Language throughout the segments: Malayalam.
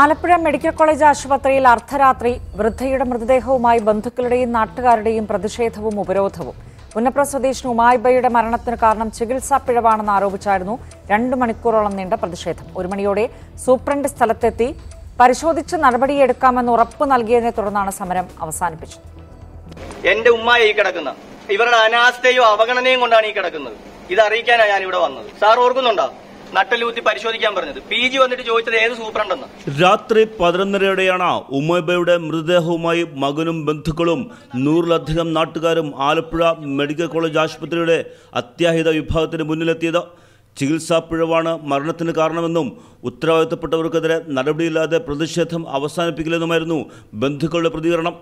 ആലപ്പുഴ മെഡിക്കൽ കോളേജ് ആശുപത്രിയിൽ അർദ്ധരാത്രി വൃദ്ധയുടെ മൃതദേഹവുമായി ബന്ധുക്കളുടെയും നാട്ടുകാരുടെയും പ്രതിഷേധവും ഉപരോധവും പുന്നപ്ര സ്വദേശിനി ഉമായിബയുടെ മരണത്തിന് കാരണം ചികിത്സാ പിഴവാണെന്ന് ആരോപിച്ചായിരുന്നു രണ്ട് മണിക്കൂറോളം നീണ്ട പ്രതിഷേധം ഒരു മണിയോടെ സൂപ്രണ്ട് സ്ഥലത്തെത്തി പരിശോധിച്ച് നടപടിയെടുക്കാമെന്ന് ഉറപ്പ് നൽകിയതിനെ തുടർന്നാണ് സമരം അവസാനിപ്പിച്ചത് എന്റെ ഉമ്മയെ ഈ കിടക്കുന്ന ഇവരുടെ അനാസ്ഥയോ അവഗണനയും കൊണ്ടാണ് ഈ കിടക്കുന്നത് ഇത് അറിയിക്കാനാണ് ഞാൻ ഇവിടെ വന്നത് സാർ ഓർക്കുന്നുണ്ടോ നട്ടലൂത്തി പരിശോധിക്കാൻ പറഞ്ഞത് പി ജി വന്നിട്ട് ചോദിച്ചത് ഏത് സൂപ്രണ്ടെന്ന് രാത്രി പതിനൊന്നരയോടെയാണ് ഉമ്മബയുടെ മൃതദേഹവുമായി മകനും ബന്ധുക്കളും നൂറിലധികം നാട്ടുകാരും ആലപ്പുഴ മെഡിക്കൽ കോളേജ് ആശുപത്രിയുടെ അത്യാഹിത വിഭാഗത്തിന് മുന്നിലെത്തിയത് ചികിത്സാ പിഴവാണ് മരണത്തിന് കാരണമെന്നും ഉത്തരവാദിത്തപ്പെട്ടവർക്കെതിരെ നടപടിയില്ലാതെ പ്രതിഷേധം അവസാനിപ്പിക്കില്ലെന്നുമായിരുന്നു ബന്ധുക്കളുടെ പ്രതികരണം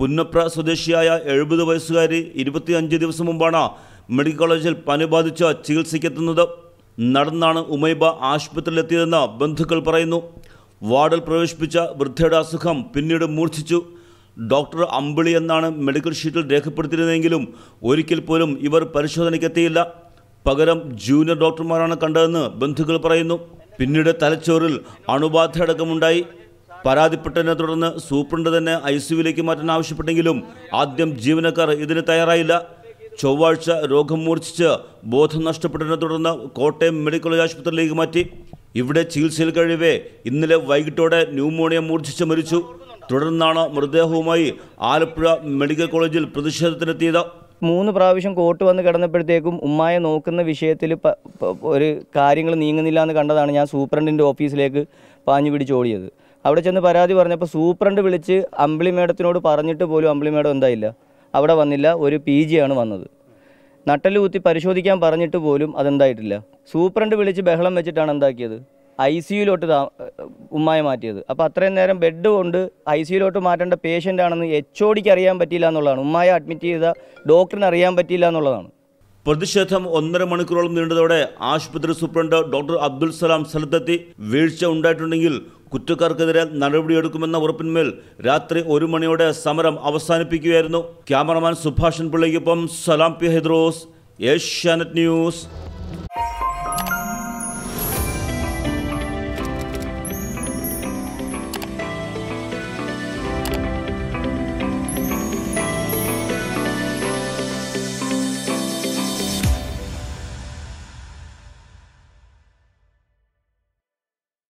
പുന്നപ്ര സ്വദേശിയായ എഴുപത് വയസ്സുകാരി ഇരുപത്തിയഞ്ച് ദിവസം മുമ്പാണ് മെഡിക്കൽ കോളേജിൽ പനി ബാധിച്ച് ചികിത്സയ്ക്കെത്തുന്നത് നടന്നാണ് ഉമൈബ ആശുപത്രിയിലെത്തിയതെന്ന് ബന്ധുക്കൾ പറയുന്നു വാർഡിൽ പ്രവേശിപ്പിച്ച വൃദ്ധയുടെ അസുഖം പിന്നീട് മൂർച്ഛിച്ചു ഡോക്ടർ അമ്പിളി എന്നാണ് മെഡിക്കൽ ഷീറ്റിൽ രേഖപ്പെടുത്തിയിരുന്നെങ്കിലും ഒരിക്കൽ പോലും ഇവർ പരിശോധനയ്ക്കെത്തിയില്ല പകരം ജൂനിയർ ഡോക്ടർമാരാണ് കണ്ടതെന്ന് ബന്ധുക്കൾ പറയുന്നു പിന്നീട് തലച്ചോറിൽ അണുബാധയടക്കമുണ്ടായി പരാതിപ്പെട്ടതിനെ തുടർന്ന് സൂപ്രണ്ട് തന്നെ ഐ സിയുവിലേക്ക് മാറ്റാൻ ആവശ്യപ്പെട്ടെങ്കിലും ആദ്യം ജീവനക്കാർ ഇതിന് തയ്യാറായില്ല ചൊവ്വാഴ്ച രോഗം മൂർച്ഛിച്ച് ബോധം നഷ്ടപ്പെട്ടതിനെ തുടർന്ന് കോട്ടയം മെഡിക്കൽ കോളേജ് ആശുപത്രിയിലേക്ക് മാറ്റി ഇവിടെ ചികിത്സയിൽ കഴിയവേ ഇന്നലെ വൈകിട്ടോടെ ന്യൂമോണിയ മൂർച്ഛിച്ച് മരിച്ചു തുടർന്നാണ് മൃതദേഹവുമായി ആലപ്പുഴ മെഡിക്കൽ കോളേജിൽ പ്രതിഷേധത്തിനെത്തിയത് മൂന്ന് പ്രാവശ്യം കോട്ട് വന്ന് കിടന്നപ്പോഴത്തേക്കും ഉമ്മായെ നോക്കുന്ന വിഷയത്തിൽ ഒരു കാര്യങ്ങൾ നീങ്ങുന്നില്ല എന്ന് കണ്ടതാണ് ഞാൻ സൂപ്രണ്ടിൻ്റെ ഓഫീസിലേക്ക് പാഞ്ഞു പിടിച്ചോടിയത് അവിടെ ചെന്ന് പരാതി പറഞ്ഞപ്പോൾ സൂപ്രണ്ട് വിളിച്ച് അമ്പിളി മേഡത്തിനോട് പറഞ്ഞിട്ട് പോലും അമ്പിളി മേഡം എന്തായില്ല അവിടെ വന്നില്ല ഒരു പി ജിയാണ് വന്നത് നട്ടല് കുത്തി പരിശോധിക്കാൻ പറഞ്ഞിട്ട് പോലും അതെന്തായിട്ടില്ല സൂപ്രണ്ട് വിളിച്ച് ബഹളം വെച്ചിട്ടാണ് എന്താക്കിയത് ഐ സിയുലോട്ട് ഉമ്മായി മാറ്റിയത് അപ്പോൾ അത്രയും നേരം ബെഡ് കൊണ്ട് ഐ സിയുലോട്ട് മാറ്റേണ്ട പേഷ്യൻ്റ് ആണെന്ന് എച്ച് ഒടിക്ക് അറിയാൻ പറ്റിയില്ല എന്നുള്ളതാണ് ഉമ്മായി അഡ്മിറ്റ് ചെയ്ത ഡോക്ടറിന് അറിയാൻ പറ്റിയില്ല എന്നുള്ളതാണ് പ്രതിഷേധം ഒന്നര മണിക്കൂറോളം നീണ്ടതോടെ ആശുപത്രി സൂപ്രണ്ട് ഡോക്ടർ അബ്ദുൽ സലാം സ്ഥലത്തെത്തി വീഴ്ച ഉണ്ടായിട്ടുണ്ടെങ്കിൽ കുറ്റക്കാർക്കെതിരെ നടപടിയെടുക്കുമെന്ന ഉറപ്പിന്മേൽ രാത്രി ഒരു മണിയോടെ സമരം അവസാനിപ്പിക്കുകയായിരുന്നു ക്യാമറമാൻ സുഭാഷൻ പിള്ളയ്ക്കൊപ്പം സലാം പി ഹൈദ്രോസ് ഏഷ്യാനെറ്റ് ന്യൂസ്